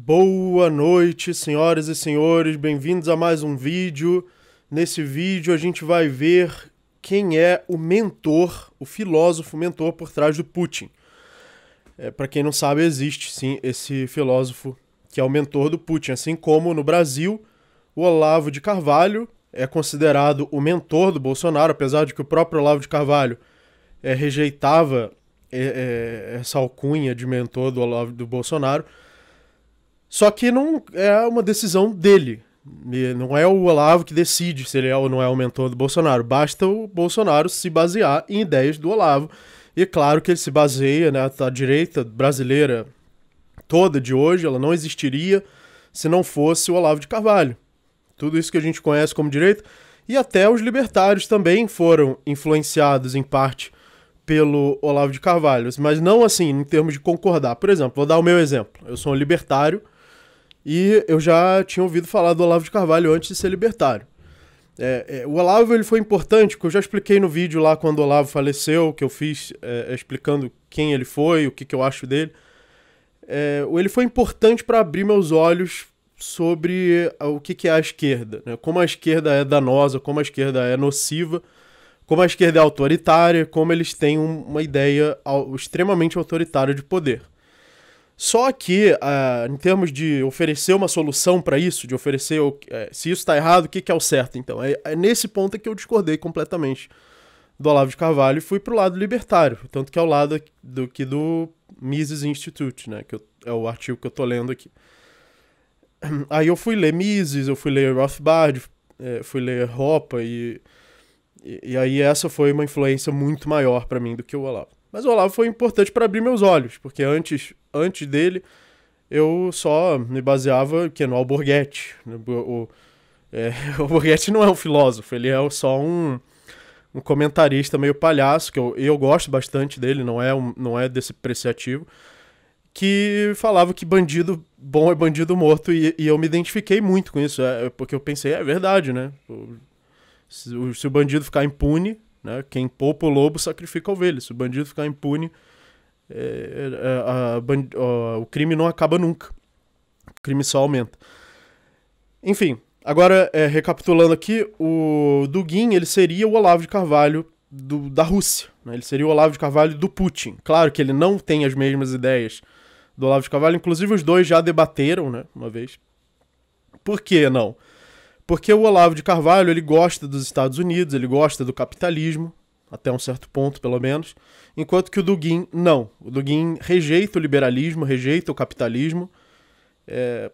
Boa noite, senhoras e senhores, bem-vindos a mais um vídeo. Nesse vídeo a gente vai ver quem é o mentor, o filósofo mentor por trás do Putin. É, Para quem não sabe, existe sim esse filósofo que é o mentor do Putin, assim como no Brasil, o Olavo de Carvalho é considerado o mentor do Bolsonaro, apesar de que o próprio Olavo de Carvalho é, rejeitava é, é essa alcunha de mentor do, Olavo, do Bolsonaro. Só que não é uma decisão dele. Não é o Olavo que decide se ele é ou não é o mentor do Bolsonaro. Basta o Bolsonaro se basear em ideias do Olavo. E claro que ele se baseia, né? A direita brasileira toda de hoje, ela não existiria se não fosse o Olavo de Carvalho. Tudo isso que a gente conhece como direito E até os libertários também foram influenciados, em parte, pelo Olavo de Carvalho. Mas não assim, em termos de concordar. Por exemplo, vou dar o meu exemplo. Eu sou um libertário e eu já tinha ouvido falar do Olavo de Carvalho antes de ser libertário. É, é, o Olavo ele foi importante, porque eu já expliquei no vídeo lá quando o Olavo faleceu, que eu fiz é, é explicando quem ele foi, o que, que eu acho dele. É, ele foi importante para abrir meus olhos sobre é, o que, que é a esquerda, né? como a esquerda é danosa, como a esquerda é nociva, como a esquerda é autoritária, como eles têm um, uma ideia ao, extremamente autoritária de poder. Só que, uh, em termos de oferecer uma solução para isso, de oferecer uh, se isso está errado, o que, que, é o certo, então? É, é nesse ponto é que eu discordei completamente do Olavo de Carvalho e fui para o lado libertário, tanto que é o lado do que do Mises Institute, né? Que eu, é o artigo que eu estou lendo aqui. Aí eu fui ler Mises, eu fui ler Rothbard, eh, fui ler Ropa e, e, e aí essa foi uma influência muito maior para mim do que o Olavo. Mas o Olavo foi importante para abrir meus olhos, porque antes antes dele, eu só me baseava que no Alborguete. O, é, o Alborguete não é um filósofo, ele é só um, um comentarista meio palhaço, que eu, eu gosto bastante dele, não é, um, não é desse preciativo, que falava que bandido bom é bandido morto, e, e eu me identifiquei muito com isso, é, porque eu pensei, é verdade, né? Se, se o bandido ficar impune, né? Quem poupa o lobo sacrifica a ovelha. Se o bandido ficar impune, é, é, a, a, a, o crime não acaba nunca. O crime só aumenta. Enfim, agora, é, recapitulando aqui, o Dugin, ele seria o Olavo de Carvalho do, da Rússia. Né? Ele seria o Olavo de Carvalho do Putin. Claro que ele não tem as mesmas ideias do Olavo de Carvalho. Inclusive, os dois já debateram, né? Uma vez. Por que não? Porque o Olavo de Carvalho, ele gosta dos Estados Unidos, ele gosta do capitalismo, até um certo ponto, pelo menos, enquanto que o Dugin não. O Dugin rejeita o liberalismo, rejeita o capitalismo, é,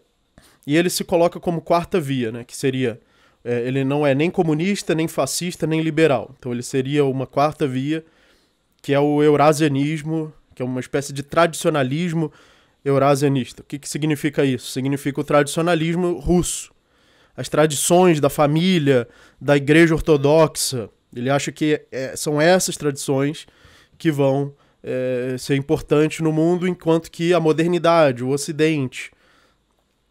e ele se coloca como quarta via, né, que seria é, ele não é nem comunista, nem fascista, nem liberal. Então ele seria uma quarta via, que é o eurasianismo, que é uma espécie de tradicionalismo eurasianista. O que, que significa isso? Significa o tradicionalismo russo. As tradições da família, da igreja ortodoxa, ele acha que é, são essas tradições que vão é, ser importantes no mundo, enquanto que a modernidade, o Ocidente,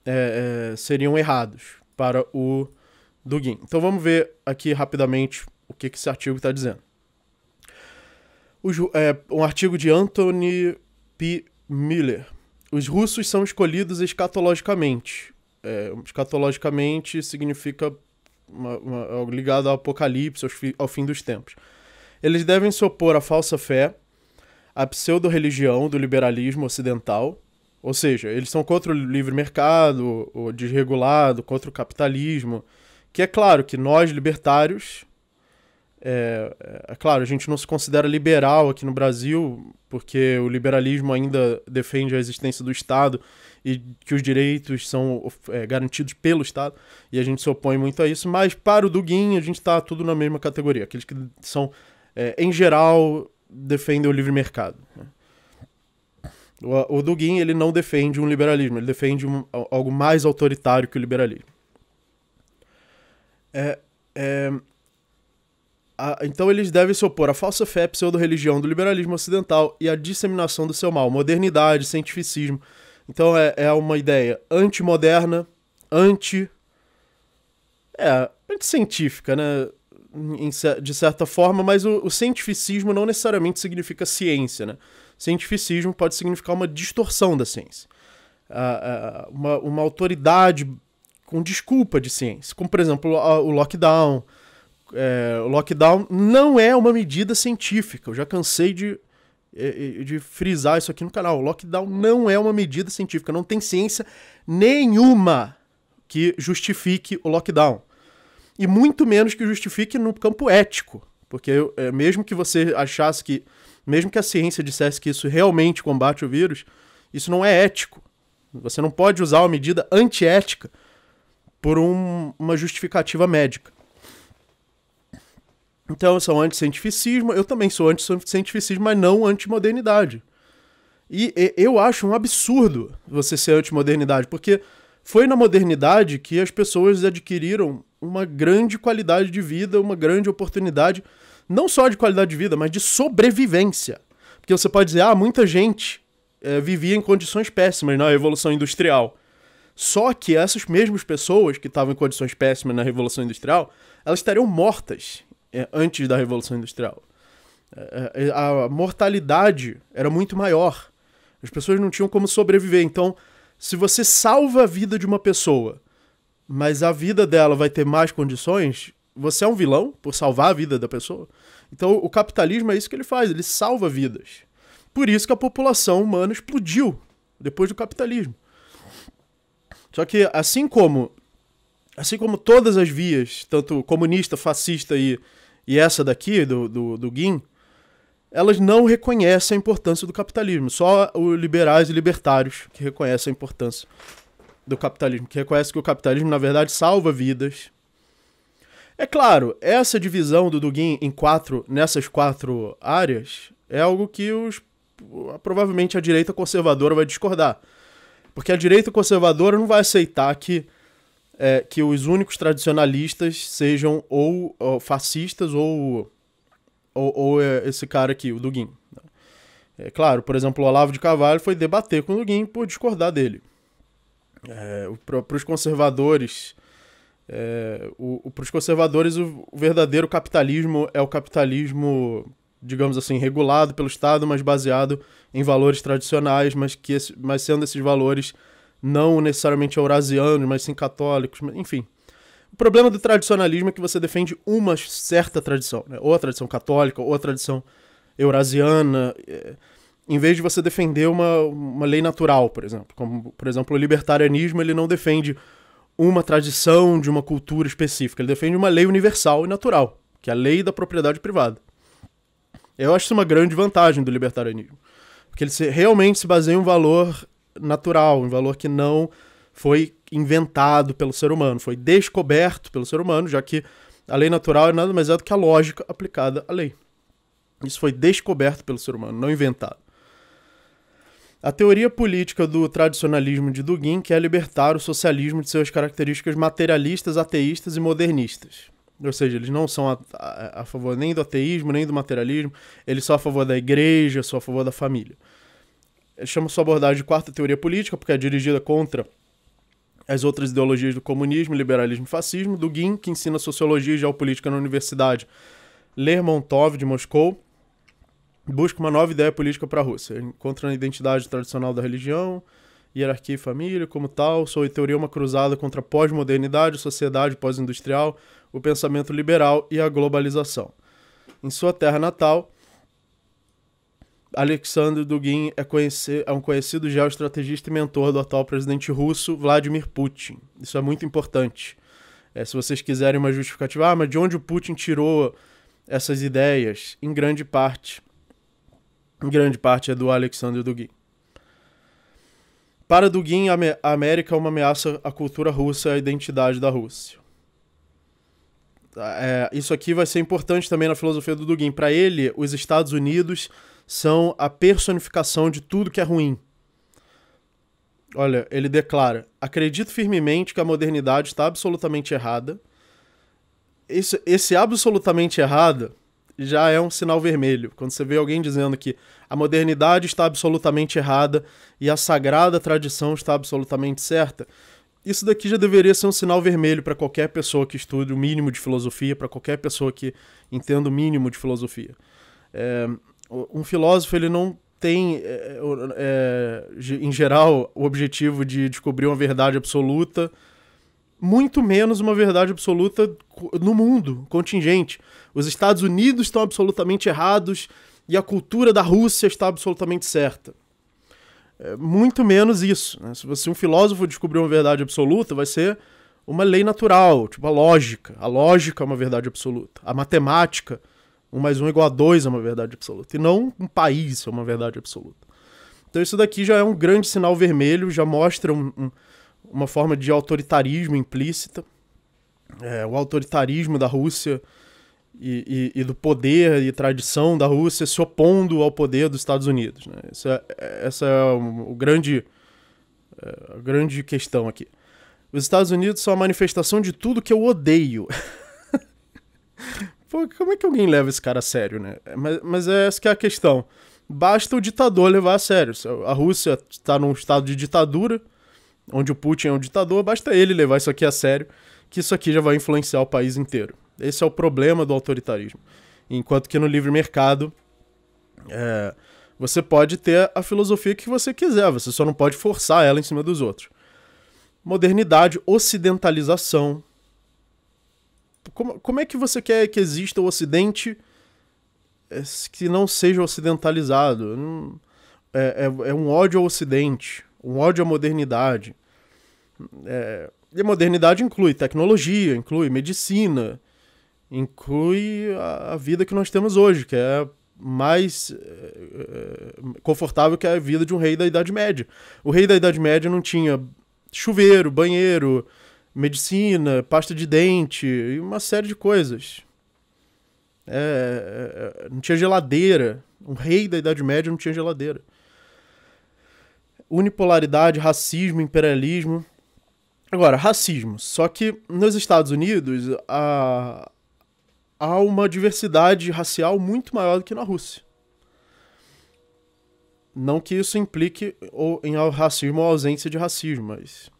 é, é seriam errados para o Dugin. Então vamos ver aqui rapidamente o que, que esse artigo está dizendo. O, é, um artigo de Anthony P. Miller. Os russos são escolhidos escatologicamente. É, escatologicamente significa uma, uma, ligado ao apocalipse, fi, ao fim dos tempos. Eles devem se opor à falsa fé, à pseudo-religião do liberalismo ocidental, ou seja, eles são contra o livre mercado, o desregulado, contra o capitalismo, que é claro que nós, libertários, é, é, é, claro, a gente não se considera liberal aqui no Brasil, porque o liberalismo ainda defende a existência do Estado, e que os direitos são é, garantidos pelo Estado, e a gente se opõe muito a isso, mas para o Duguin a gente está tudo na mesma categoria, aqueles que são, é, em geral, defendem o livre mercado. Né? O, o Duguin ele não defende um liberalismo, ele defende um, algo mais autoritário que o liberalismo. É, é, a, então eles devem se opor à falsa fé pseudo-religião do liberalismo ocidental e à disseminação do seu mal, modernidade, cientificismo, então é, é uma ideia antimoderna, anti. É, anticientífica, né? de certa forma, mas o, o, cientificismo não necessariamente significa ciência, né? Cientificismo pode significar uma distorção da ciência. Uh, uh, uma, uma autoridade com desculpa de ciência. Como, por exemplo, o lockdown. É, o lockdown não é uma medida científica. Eu já cansei de é, é, de frisar isso aqui no canal. O lockdown não é uma medida científica, não tem ciência nenhuma que justifique o lockdown. E muito menos que justifique no campo ético. Porque é, mesmo que você achasse que. Mesmo que a ciência dissesse que isso realmente combate o vírus, isso não é ético. Você não pode usar uma medida antiética por um, uma justificativa médica. Então, sou anti-cientificismo. Eu também sou anti-cientificismo, mas não anti-modernidade. E, e, eu acho um absurdo você ser anti-modernidade, porque foi na modernidade que as pessoas adquiriram uma grande qualidade de vida, uma grande oportunidade, não só de qualidade de vida, mas de sobrevivência. Porque você pode dizer, ah, muita gente é, vivia em condições péssimas na Revolução Industrial. Só que essas mesmas pessoas que estavam em condições péssimas na Revolução Industrial, elas estariam mortas é, antes da Revolução Industrial. É, é, a mortalidade era muito maior. As pessoas não tinham como sobreviver. Então, se você salva a vida de uma pessoa, mas a vida dela vai ter mais condições, você é um vilão por salvar a vida da pessoa. Então, o capitalismo é isso que ele faz, ele salva vidas. Por isso que a população humana explodiu depois do capitalismo. Só que assim como assim como todas as vias, tanto comunista, fascista e e essa daqui, do, do, do Guin, elas não reconhecem a importância do capitalismo. Só os liberais e libertários que reconhecem a importância do capitalismo, que reconhecem que o capitalismo, na verdade, salva vidas. É claro, essa divisão do Dugin em quatro, nessas quatro áreas, é algo que os, provavelmente a direita conservadora vai discordar. Porque a direita conservadora não vai aceitar que é, que os únicos tradicionalistas sejam ou, ou fascistas ou, ou, ou é, esse cara aqui, o Dugin. É claro, por exemplo, o Olavo de Carvalho foi debater com o Dugin por discordar dele. É, para os conservadores, é, para os conservadores, o, o verdadeiro capitalismo é o capitalismo, digamos assim, regulado pelo Estado, mas baseado em valores tradicionais, mas, que esse, mas sendo esses valores não necessariamente eurasianos, mas sim católicos, enfim. O problema do tradicionalismo é que você defende uma certa tradição, né? ou a tradição católica, ou a tradição eurasiana, é, em vez de você defender uma, uma lei natural, por exemplo. Como, por exemplo, o libertarianismo ele não defende uma tradição de uma cultura específica, ele defende uma lei universal e natural, que é a lei da propriedade privada. Eu acho isso uma grande vantagem do libertarianismo, porque ele se, realmente se baseia em um valor natural, um valor que não foi inventado pelo ser humano, foi descoberto pelo ser humano, já que a lei natural é nada mais é do que a lógica aplicada à lei. Isso foi descoberto pelo ser humano, não inventado. A teoria política do tradicionalismo de Dugin quer é libertar o socialismo de suas características materialistas, ateístas e modernistas. Ou seja, eles não são a, a, a favor nem do ateísmo, nem do materialismo, eles são a favor da igreja, são a favor da família chama sua abordagem de quarta teoria política, porque é dirigida contra as outras ideologias do comunismo, liberalismo e fascismo. Dugin, que ensina sociologia e geopolítica na Universidade Lermontov de Moscou, busca uma nova ideia política para a Rússia. encontra na identidade tradicional da religião, hierarquia e família como tal, sua teoria é uma cruzada contra a pós-modernidade, sociedade pós-industrial, o pensamento liberal e a globalização. Em sua terra natal, Alexandre Dugin é, conhecer, é um conhecido geoestrategista e mentor do atual presidente russo Vladimir Putin. Isso é muito importante. É, se vocês quiserem uma justificativa, ah, mas de onde o Putin tirou essas ideias? Em grande parte, em grande parte é do Alexandre Dugin. Para Dugin, a América é uma ameaça à cultura russa e à identidade da Rússia. É, isso aqui vai ser importante também na filosofia do Dugin. Para ele, os Estados Unidos são a personificação de tudo que é ruim. Olha, ele declara: acredito firmemente que a modernidade está absolutamente errada. Esse, esse absolutamente errada já é um sinal vermelho. Quando você vê alguém dizendo que a modernidade está absolutamente errada e a sagrada tradição está absolutamente certa, isso daqui já deveria ser um sinal vermelho para qualquer pessoa que estude o mínimo de filosofia, para qualquer pessoa que entenda o mínimo de filosofia. É, um filósofo ele não tem, é, é, é em geral, o objetivo de descobrir uma verdade absoluta, muito menos uma verdade absoluta no mundo, contingente. Os Estados Unidos estão absolutamente errados e a cultura da Rússia está absolutamente certa. É, muito menos isso. Né? Se você um filósofo descobrir uma verdade absoluta, vai ser uma lei natural, tipo a lógica. A lógica é uma verdade absoluta. A matemática um mais um é igual a dois é uma verdade absoluta. E não um país é uma verdade absoluta. Então isso daqui já é um grande sinal vermelho, já mostra um, um, uma forma de autoritarismo implícita. É, o autoritarismo da Rússia e, e, e, do poder e tradição da Rússia se opondo ao poder dos Estados Unidos. Né? Essa, é, é, essa é o grande, a grande questão aqui. Os Estados Unidos são a manifestação de tudo que eu odeio. Pô, como é que alguém leva esse cara a sério, né? É, mas, mas é essa que é a questão. Basta o ditador levar a sério. A Rússia está num estado de ditadura, onde o Putin é um ditador, basta ele levar isso aqui a sério, que isso aqui já vai influenciar o país inteiro. Esse é o problema do autoritarismo. Enquanto que no livre mercado, é, você pode ter a filosofia que você quiser, você só não pode forçar ela em cima dos outros. Modernidade, ocidentalização, como, como é que você quer que exista o Ocidente eh, que não seja ocidentalizado? É, é, é um ódio ao Ocidente, um ódio à modernidade. É, e a modernidade inclui tecnologia, inclui medicina, inclui a, a vida que nós temos hoje, que é mais eh, eh, confortável que a vida de um rei da Idade Média. O rei da Idade Média não tinha chuveiro, banheiro, medicina, pasta de dente e uma série de coisas. É, é, é, não tinha geladeira. Um rei da Idade Média não tinha geladeira. Unipolaridade, racismo, imperialismo. Agora, racismo. Só que nos Estados Unidos há, há uma diversidade racial muito maior do que na Rússia. Não que isso implique ou, em racismo ou ausência de racismo, mas.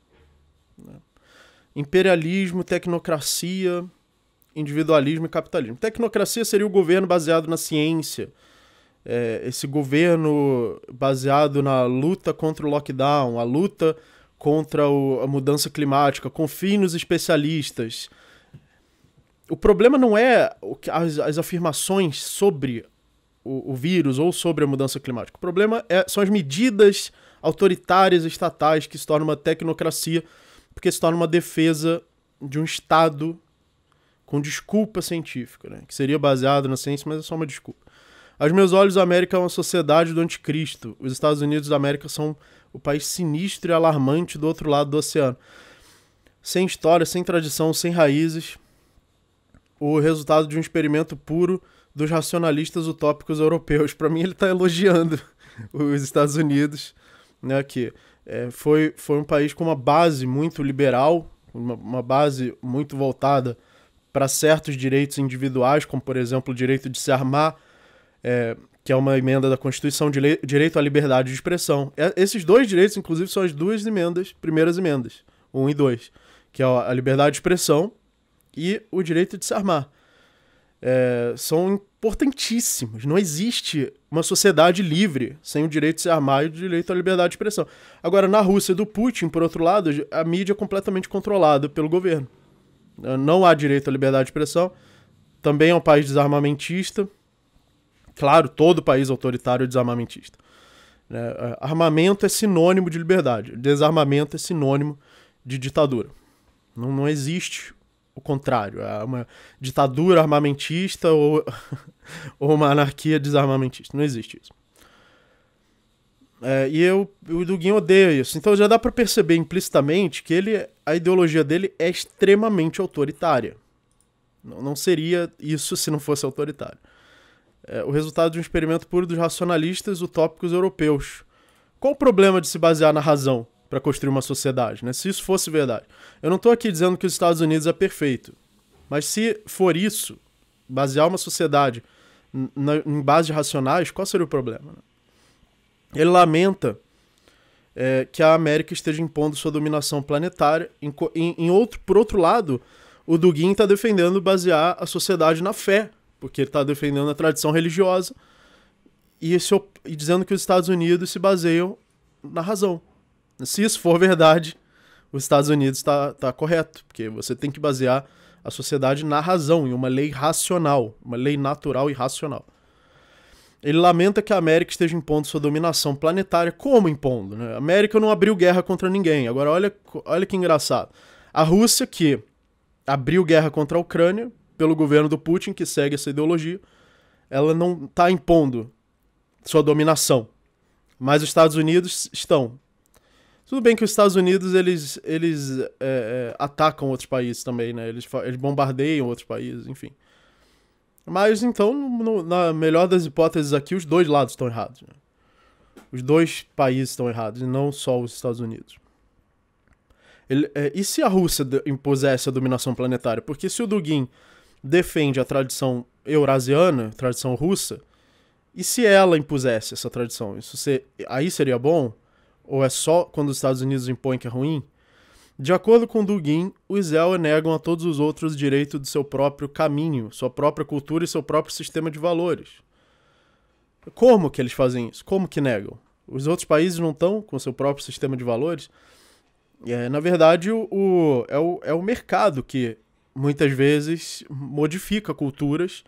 Né imperialismo, tecnocracia, individualismo e capitalismo. Tecnocracia seria o governo baseado na ciência, é, esse governo baseado na luta contra o lockdown, a luta contra o, a mudança climática, confie nos especialistas. O problema não é o que, as, as afirmações sobre o, o, vírus ou sobre a mudança climática. O problema é, são as medidas autoritárias estatais que se tornam uma tecnocracia porque se torna uma defesa de um Estado com desculpa científica, né? que seria baseado na ciência, mas é só uma desculpa. Aos meus olhos, a América é uma sociedade do anticristo. Os Estados Unidos da América são o país sinistro e alarmante do outro lado do oceano. Sem história, sem tradição, sem raízes, o resultado de um experimento puro dos racionalistas utópicos europeus. Para mim, ele está elogiando os Estados Unidos né, aqui é, foi, foi um país com uma base muito liberal, uma, uma base muito voltada para certos direitos individuais, como, por exemplo, o direito de se armar, é, que é uma emenda da Constituição, direito à liberdade de expressão. É, esses dois direitos, inclusive, são as duas emendas, primeiras emendas, 1 um e 2, que é a liberdade de expressão e o direito de se armar é, são importantíssimos. Não existe uma sociedade livre sem o direito de se armar e o direito à liberdade de expressão. Agora, na Rússia do Putin, por outro lado, a mídia é completamente controlada pelo governo. É, não há direito à liberdade de expressão. Também é um país desarmamentista. Claro, todo país autoritário é desarmamentista. É, é armamento é sinônimo de liberdade. Desarmamento é sinônimo de ditadura. Não, não existe o contrário, é uma ditadura armamentista ou, ou uma anarquia desarmamentista. Não existe isso. É, e eu, o Duguin odeia isso. Então já dá para perceber implicitamente que ele, a ideologia dele é extremamente autoritária. Não, não seria isso se não fosse autoritário. É, o resultado de um experimento puro dos racionalistas utópicos europeus. Qual o problema de se basear na razão? para construir uma sociedade, né? Se isso fosse verdade. Eu não estou aqui dizendo que os Estados Unidos é perfeito, mas se for isso, basear uma sociedade na, em bases racionais, qual seria o problema? Né? Ele lamenta é, que a América esteja impondo sua dominação planetária. Em, em outro, por outro lado, o Dugin está defendendo basear a sociedade na fé, porque ele está defendendo a tradição religiosa e, esse, e dizendo que os Estados Unidos se baseiam na razão. Se isso for verdade, os Estados Unidos está tá correto, porque você tem que basear a sociedade na razão, em uma lei racional, uma lei natural e racional. Ele lamenta que a América esteja impondo sua dominação planetária. Como impondo? Né? A América não abriu guerra contra ninguém. Agora, olha, olha que engraçado. A Rússia, que abriu guerra contra a Ucrânia, pelo governo do Putin, que segue essa ideologia, ela não está impondo sua dominação. Mas os Estados Unidos estão. Tudo bem que os Estados Unidos, eles, eles é, é atacam outros países também, né? Eles, eles bombardeiam outros países, enfim. Mas então, no, na melhor das hipóteses aqui, os dois lados estão errados. Né? Os dois países estão errados, e não só os Estados Unidos. Ele, é, e se a Rússia impusesse a dominação planetária? Porque se o Dugin defende a tradição eurasiana, tradição russa, e se ela impusesse essa tradição? Isso ser, aí seria bom? ou é só quando os Estados Unidos impõem que é ruim? De acordo com Dugin, os Zéu negam a todos os outros o direito do seu próprio caminho, sua própria cultura e seu próprio sistema de valores. Como que eles fazem isso? Como que negam? Os outros países não estão com seu próprio sistema de valores? É, na verdade, o, o, é, o, é o mercado que muitas vezes modifica culturas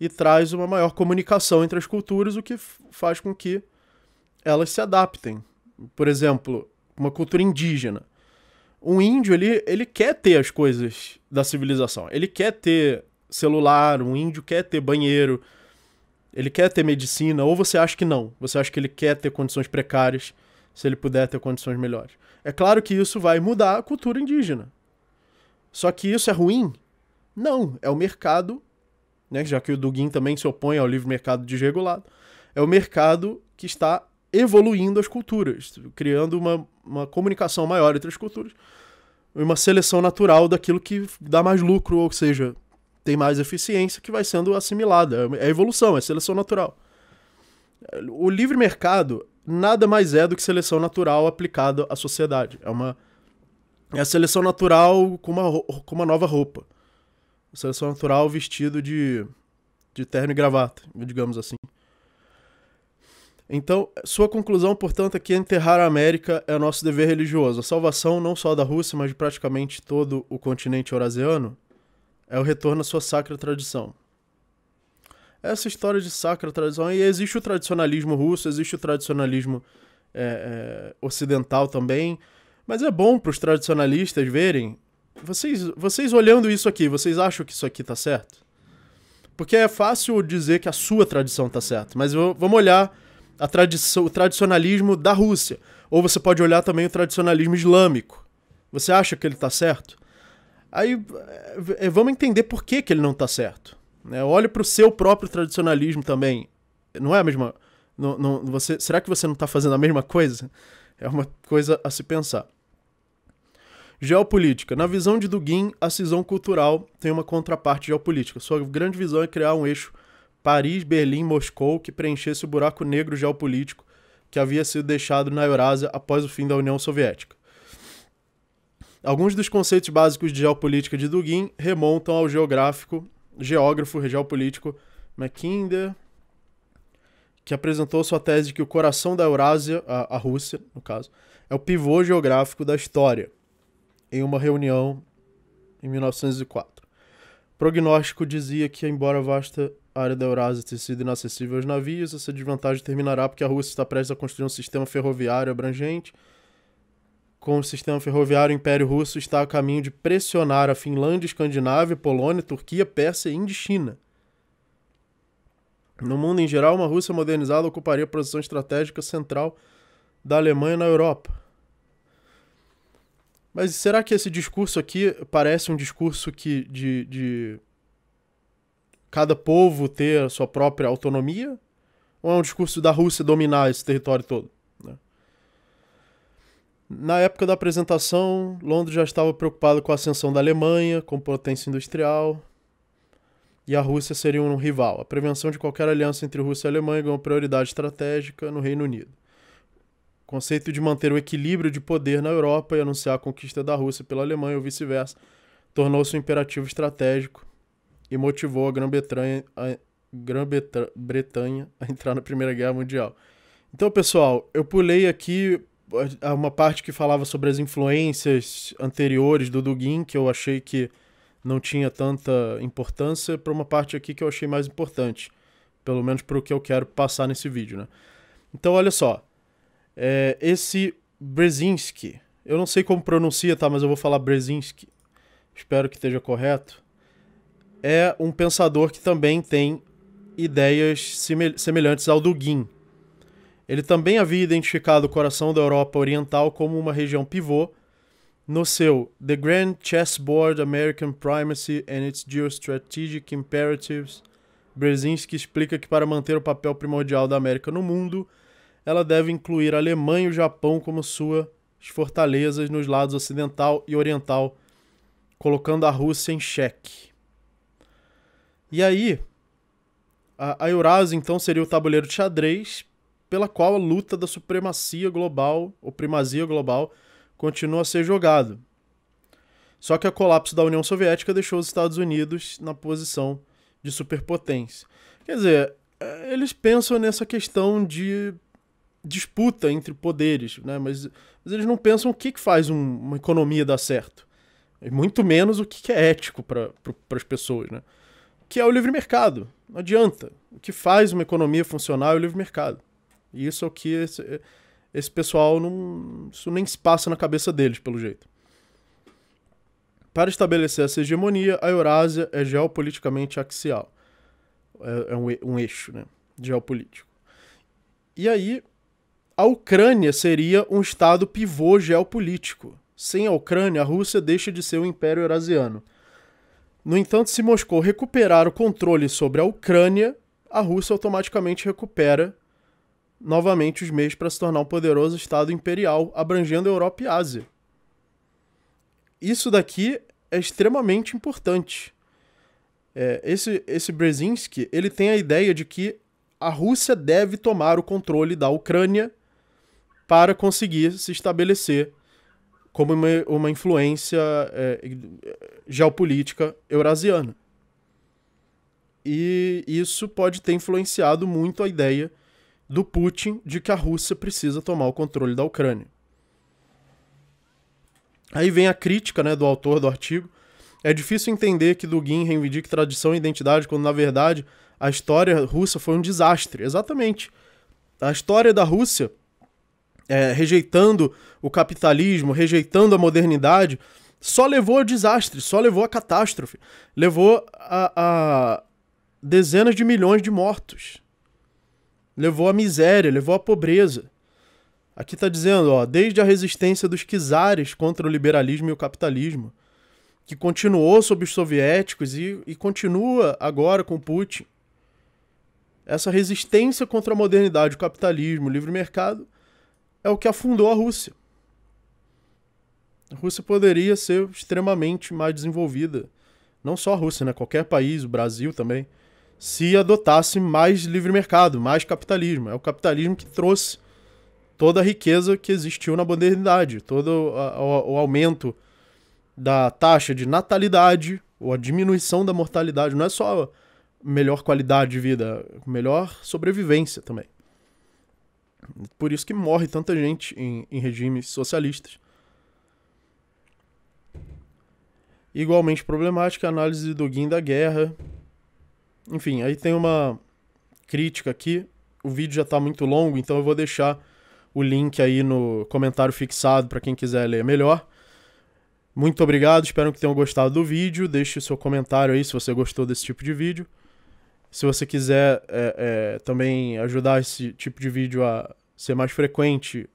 e traz uma maior comunicação entre as culturas, o que faz com que elas se adaptem por exemplo, uma cultura indígena. Um índio, ele, ele quer ter as coisas da civilização. Ele quer ter celular, um índio quer ter banheiro, ele quer ter medicina, ou você acha que não. Você acha que ele quer ter condições precárias, se ele puder ter condições melhores. É claro que isso vai mudar a cultura indígena. Só que isso é ruim? Não, é o mercado, né, já que o Dugin também se opõe ao livre mercado desregulado, é o mercado que está evoluindo as culturas, criando uma, uma comunicação maior entre as culturas, uma seleção natural daquilo que dá mais lucro, ou seja, tem mais eficiência, que vai sendo assimilada. É, é evolução, é seleção natural. O livre mercado nada mais é do que seleção natural aplicada à sociedade. É uma é a seleção natural com uma, com uma nova roupa. Seleção natural vestido de, de terno e gravata, digamos assim. Então, sua conclusão, portanto, é que enterrar a América é nosso dever religioso. A salvação não só da Rússia, mas de praticamente todo o continente eurasiano é o retorno à sua sacra tradição. Essa história de sacra tradição, e existe o tradicionalismo russo, existe o tradicionalismo é, é, ocidental também, mas é bom para os tradicionalistas verem. Vocês, vocês olhando isso aqui, vocês acham que isso aqui está certo? Porque é fácil dizer que a sua tradição está certa, mas vamos olhar a tradição, o tradicionalismo da Rússia. Ou você pode olhar também o tradicionalismo islâmico. Você acha que ele está certo? Aí é, é, vamos entender por que, que ele não está certo. Né? Olhe para o seu próprio tradicionalismo também. Não é a mesma. Não, não, você, será que você não está fazendo a mesma coisa? É uma coisa a se pensar. Geopolítica. Na visão de Dugin, a cisão cultural tem uma contraparte geopolítica. Sua grande visão é criar um eixo Paris, Berlim, Moscou que preenchesse o buraco negro geopolítico que havia sido deixado na Eurásia após o fim da União Soviética. Alguns dos conceitos básicos de geopolítica de Dugin remontam ao geográfico, geógrafo geopolítico Mackinder, que apresentou sua tese de que o coração da Eurásia, a, a Rússia, no caso, é o pivô geográfico da história, em uma reunião em 1904. O prognóstico dizia que, embora vasta área da Eurásia ter sido inacessível aos navios, essa desvantagem terminará porque a Rússia está prestes a construir um sistema ferroviário abrangente. Com o sistema ferroviário, o Império Russo está a caminho de pressionar a Finlândia, Escandinávia, Polônia, Turquia, Pérsia, Índia e China. No mundo em geral, uma Rússia modernizada ocuparia a posição estratégica central da Alemanha na Europa. Mas será que esse discurso aqui parece um discurso que de, de cada povo ter a sua própria autonomia? Ou é um discurso da Rússia dominar esse território todo? Né? Na época da apresentação, Londres já estava preocupado com a ascensão da Alemanha como potência industrial e a Rússia seria um rival. A prevenção de qualquer aliança entre Rússia e Alemanha ganhou prioridade estratégica no Reino Unido. O conceito de manter o equilíbrio de poder na Europa e anunciar a conquista da Rússia pela Alemanha ou vice-versa tornou-se um imperativo estratégico e motivou a Grã-Bretanha a, grã a entrar na Primeira Guerra Mundial. Então, pessoal, eu pulei aqui uma parte que falava sobre as influências anteriores do Dugin, que eu achei que não tinha tanta importância, para uma parte aqui que eu achei mais importante, pelo menos para o que eu quero passar nesse vídeo, né? Então, olha só, é, esse Brzezinski, eu não sei como pronuncia, tá? Mas eu vou falar Brzezinski, espero que esteja correto é um pensador que também tem ideias semelhantes ao do Guin. Ele também havia identificado o coração da Europa Oriental como uma região pivô no seu The Grand Chessboard American Primacy and its Geostrategic Imperatives. Brzezinski explica que para manter o papel primordial da América no mundo, ela deve incluir a Alemanha e o Japão como suas fortalezas nos lados ocidental e oriental, colocando a Rússia em xeque. E aí, a, a Eurásia então seria o tabuleiro de xadrez pela qual a luta da supremacia global, ou primazia global, continua a ser jogado. Só que o colapso da União Soviética deixou os Estados Unidos na posição de superpotência. Quer dizer, eh, eles pensam nessa questão de disputa entre poderes, né? mas, mas eles não pensam o que, que faz um, uma economia dar certo. E muito menos o que, que é ético para pra, as pessoas. Né? que é o livre mercado. Não adianta. O que faz uma economia funcionar é o livre mercado. E isso é o que esse, esse pessoal não. Isso nem se passa na cabeça deles, pelo jeito. Para estabelecer essa hegemonia, a Eurásia é geopoliticamente axial. É, é um, um eixo, né? Geopolítico. E aí, a Ucrânia seria um estado pivô geopolítico. Sem a Ucrânia, a Rússia deixa de ser um império eurasiano. No entanto, se Moscou recuperar o controle sobre a Ucrânia, a Rússia automaticamente recupera novamente os meios para se tornar um poderoso Estado imperial, abrangendo a Europa e a Ásia. Isso daqui é extremamente importante. É, esse, esse Brzezinski ele tem a ideia de que a Rússia deve tomar o controle da Ucrânia para conseguir se estabelecer como uma, uma influência é, geopolítica eurasiana. E isso pode ter influenciado muito a ideia do Putin de que a Rússia precisa tomar o controle da Ucrânia. Aí vem a crítica né, do autor do artigo. É difícil entender que Dugin reivindique tradição e identidade quando, na verdade, a história russa foi um desastre. Exatamente. A história da Rússia é, rejeitando o capitalismo, rejeitando a modernidade, só levou ao desastre, só levou à catástrofe, levou a, a dezenas de milhões de mortos, levou à miséria, levou à pobreza. Aqui está dizendo, ó, desde a resistência dos czares contra o liberalismo e o capitalismo, que continuou sob os soviéticos e, e continua agora com Putin. Essa resistência contra a modernidade, o capitalismo, o livre mercado, é o que afundou a Rússia. A Rússia poderia ser extremamente mais desenvolvida. Não só a Rússia, né? Qualquer país, o Brasil também. Se adotasse mais livre mercado, mais capitalismo. É o capitalismo que trouxe toda a riqueza que existiu na modernidade, todo o aumento da taxa de natalidade, ou a diminuição da mortalidade. Não é só melhor qualidade de vida, melhor sobrevivência também. Por isso que morre tanta gente em, em regimes socialistas. Igualmente problemática a análise do Guin da guerra. Enfim, aí tem uma crítica aqui. O vídeo já está muito longo, então eu vou deixar o link aí no comentário fixado para quem quiser ler melhor. Muito obrigado, espero que tenham gostado do vídeo. Deixe seu comentário aí se você gostou desse tipo de vídeo. Se você quiser é, é, também ajudar esse tipo de vídeo a ser mais frequente,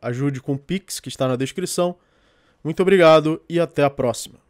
ajude com o Pix, que está na descrição. Muito obrigado e até a próxima.